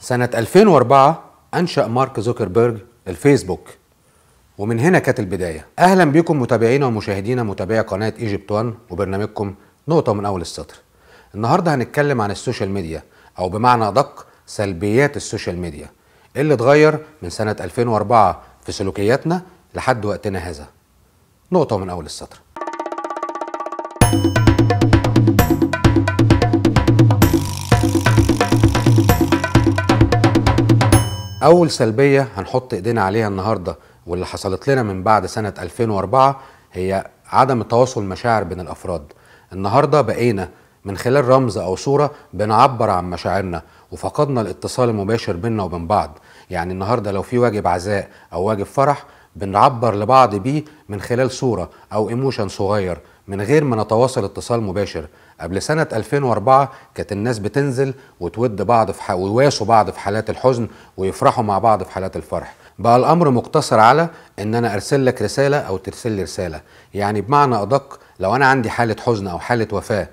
سنة 2004 أنشأ مارك زوكربيرج الفيسبوك ومن هنا كانت البداية أهلا بكم متابعينا ومشاهدينا متابعي قناة ايجيبت وان وبرنامجكم نقطة من أول السطر النهاردة هنتكلم عن السوشيال ميديا أو بمعنى أدق سلبيات السوشيال ميديا اللي اتغير من سنة 2004 في سلوكياتنا لحد وقتنا هذا نقطة من أول السطر أول سلبية هنحط إيدينا عليها النهاردة واللي حصلت لنا من بعد سنة 2004 هي عدم تواصل مشاعر بين الأفراد النهاردة بقينا من خلال رمز أو صورة بنعبر عن مشاعرنا وفقدنا الاتصال المباشر بيننا وبين بعض يعني النهاردة لو في واجب عزاء أو واجب فرح بنعبر لبعض بيه من خلال صورة أو إيموشن صغير من غير ما نتواصل اتصال مباشر قبل سنة 2004 كانت الناس بتنزل وتود بعض في ويواسوا بعض في حالات الحزن ويفرحوا مع بعض في حالات الفرح بقى الأمر مقتصر على إن أنا أرسل لك رسالة أو ترسل لي رسالة يعني بمعنى أدق لو أنا عندي حالة حزن أو حالة وفاة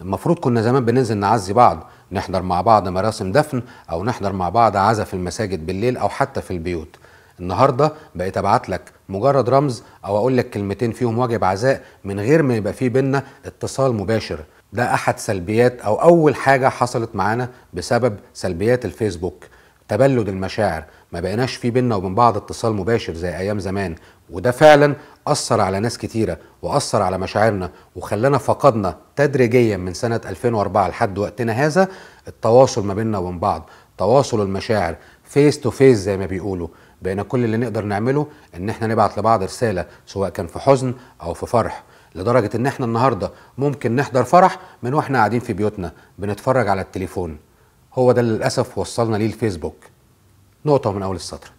المفروض كنا زمان بننزل نعزي بعض نحضر مع بعض مراسم دفن أو نحضر مع بعض عزا في المساجد بالليل أو حتى في البيوت النهارده بقيت ابعت لك مجرد رمز او اقول لك كلمتين فيهم واجب عزاء من غير ما يبقى فيه بينا اتصال مباشر ده احد سلبيات او اول حاجه حصلت معانا بسبب سلبيات الفيسبوك تبلد المشاعر ما بقيناش في بينا وبين بعض اتصال مباشر زي ايام زمان وده فعلا اثر على ناس كتيره واثر على مشاعرنا وخلانا فقدنا تدريجيا من سنه 2004 لحد وقتنا هذا التواصل ما بيننا وبين بعض تواصل المشاعر فيس تو فيس زي ما بيقولوا بقينا كل اللي نقدر نعمله ان احنا نبعت لبعض رساله سواء كان في حزن او في فرح لدرجه ان احنا النهارده ممكن نحضر فرح من واحنا قاعدين في بيوتنا بنتفرج على التليفون هو ده اللي للاسف وصلنا ليه الفيسبوك نقطه من اول السطر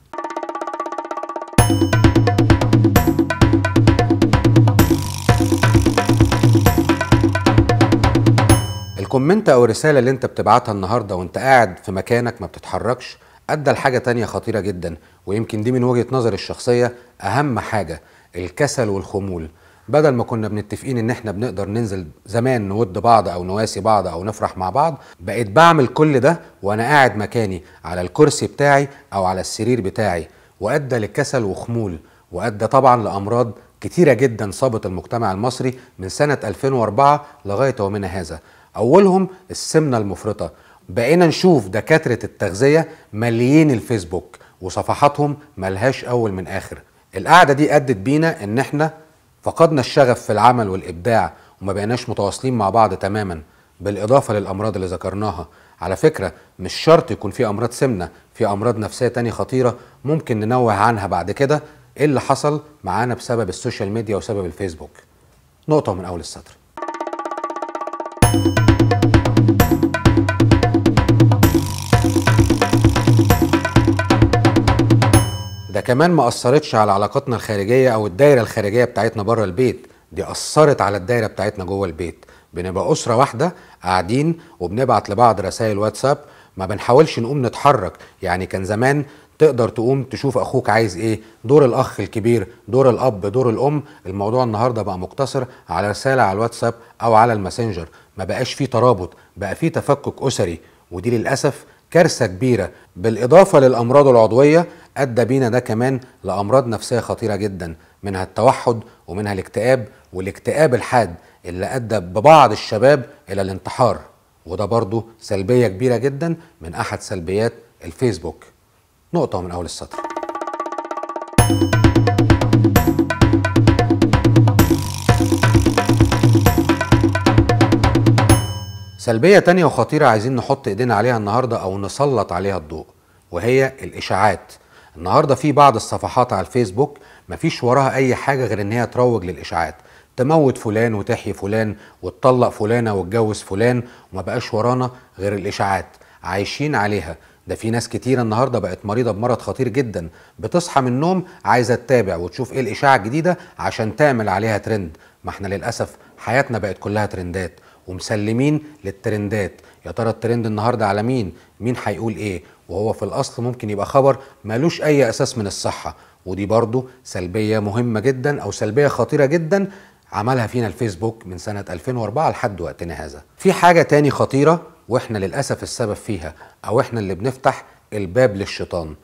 الكومنت او الرساله اللي انت بتبعتها النهارده وانت قاعد في مكانك ما بتتحركش ادى لحاجه تانية خطيره جدا ويمكن دي من وجهه نظري الشخصيه اهم حاجه الكسل والخمول بدل ما كنا بنتفقين ان احنا بنقدر ننزل زمان نود بعض او نواسي بعض او نفرح مع بعض بقيت بعمل كل ده وانا قاعد مكاني على الكرسي بتاعي او على السرير بتاعي وادى للكسل وخمول وادى طبعا لامراض كتيرة جدا صابت المجتمع المصري من سنة 2004 لغاية يومنا هذا أولهم السمنة المفرطة بقينا نشوف دكاترة التغذية مليين الفيسبوك وصفحاتهم ملهاش أول من آخر القعدة دي أدت بينا إن إحنا فقدنا الشغف في العمل والإبداع وما بقيناش متواصلين مع بعض تماما بالإضافة للأمراض اللي ذكرناها على فكرة مش شرط يكون في أمراض سمنة في أمراض نفسية تانية خطيرة ممكن ننوه عنها بعد كده إيه اللي حصل معانا بسبب السوشيال ميديا وسبب الفيسبوك نقطة من أول السطر كمان ما اثرتش على علاقاتنا الخارجيه او الدايره الخارجيه بتاعتنا بره البيت دي اثرت على الدايره بتاعتنا جوه البيت بنبقى اسره واحده قاعدين وبنبعت لبعض رسائل واتساب ما بنحاولش نقوم نتحرك يعني كان زمان تقدر تقوم تشوف اخوك عايز ايه دور الاخ الكبير دور الاب دور الام الموضوع النهارده بقى مقتصر على رساله على الواتساب او على الماسنجر ما بقاش فيه ترابط بقى فيه تفكك اسري ودي للاسف كارثه كبيره بالاضافه للامراض العضويه ادى بينا ده كمان لامراض نفسيه خطيره جدا منها التوحد ومنها الاكتئاب والاكتئاب الحاد اللي ادى ببعض الشباب الى الانتحار وده برضه سلبيه كبيره جدا من احد سلبيات الفيسبوك نقطه من اول السطر سلبية تانية وخطيرة عايزين نحط ايدينا عليها النهاردة او نسلط عليها الضوء وهي الاشاعات النهارده في بعض الصفحات على الفيسبوك مفيش وراها اي حاجه غير ان هي تروج للاشاعات تموت فلان وتحيي فلان وتطلق فلانه وتجوز فلان وما بقاش ورانا غير الاشاعات عايشين عليها ده في ناس كتيرة النهاردة بقت مريضة بمرض خطير جدا بتصحى من النوم عايزة تتابع وتشوف ايه الإشاعة الجديدة عشان تعمل عليها ترند ما احنا للأسف حياتنا بقت كلها ترندات ومسلمين للترندات يا ترى الترند النهاردة على مين مين هيقول ايه وهو في الأصل ممكن يبقى خبر ملوش أي أساس من الصحة ودي برضو سلبية مهمة جدا أو سلبية خطيرة جدا عملها فينا الفيسبوك من سنة 2004 لحد وقتنا هذا في حاجة تاني خطيرة وإحنا للأسف السبب فيها أو إحنا اللي بنفتح الباب للشيطان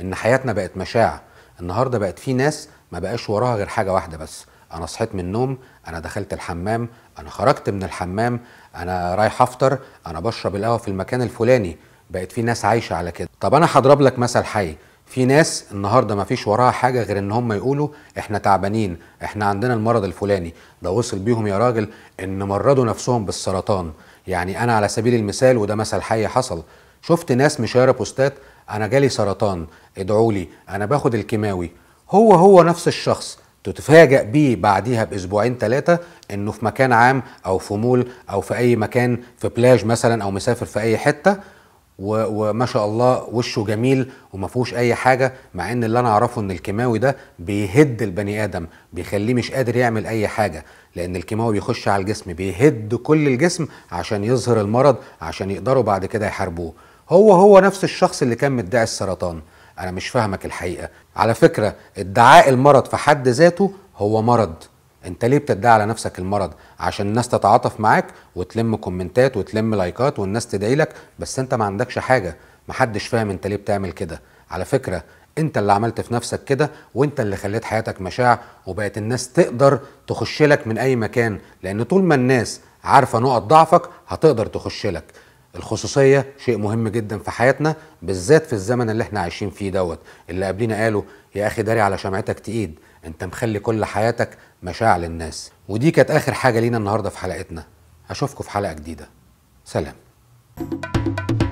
إن حياتنا بقت مشاع النهاردة بقت في ناس ما بقاش وراها غير حاجة واحدة بس انا صحيت من النوم انا دخلت الحمام انا خرجت من الحمام انا رايح افطر انا بشرب القهوه في المكان الفلاني بقت في ناس عايشه على كده طب انا هضرب لك مثل حي في ناس النهارده ما فيش وراها حاجه غير ان هم يقولوا احنا تعبانين احنا عندنا المرض الفلاني ده وصل بيهم يا راجل ان مرضوا نفسهم بالسرطان يعني انا على سبيل المثال وده مثل حي حصل شفت ناس مشاره بوستات انا جالي سرطان ادعوا لي انا باخد الكيماوي هو هو نفس الشخص تتفاجأ بيه بعديها باسبوعين ثلاثه انه في مكان عام او في مول او في اي مكان في بلاج مثلا او مسافر في اي حته وما شاء الله وشه جميل وما فيهوش اي حاجه مع ان اللي انا اعرفه ان الكيماوي ده بيهد البني ادم بيخليه مش قادر يعمل اي حاجه لان الكيماوي بيخش على الجسم بيهد كل الجسم عشان يظهر المرض عشان يقدروا بعد كده يحاربوه هو هو نفس الشخص اللي كان مدعي السرطان انا مش فاهمك الحقيقه على فكره ادعاء المرض في حد ذاته هو مرض انت ليه بتدعي على نفسك المرض عشان الناس تتعاطف معاك وتلم كومنتات وتلم لايكات والناس تدعي لك بس انت ما عندكش حاجه محدش فاهم انت ليه بتعمل كده على فكره انت اللي عملت في نفسك كده وانت اللي خليت حياتك مشاع وبقت الناس تقدر تخش لك من اي مكان لان طول ما الناس عارفه نقط ضعفك هتقدر تخش لك الخصوصيه شيء مهم جدا في حياتنا بالذات في الزمن اللي احنا عايشين فيه دوت اللي قبلنا قالوا يا اخي داري على شمعتك تقيد انت مخلي كل حياتك مشاع للناس ودي كانت اخر حاجه لينا النهارده في حلقتنا اشوفكم في حلقه جديده سلام thank you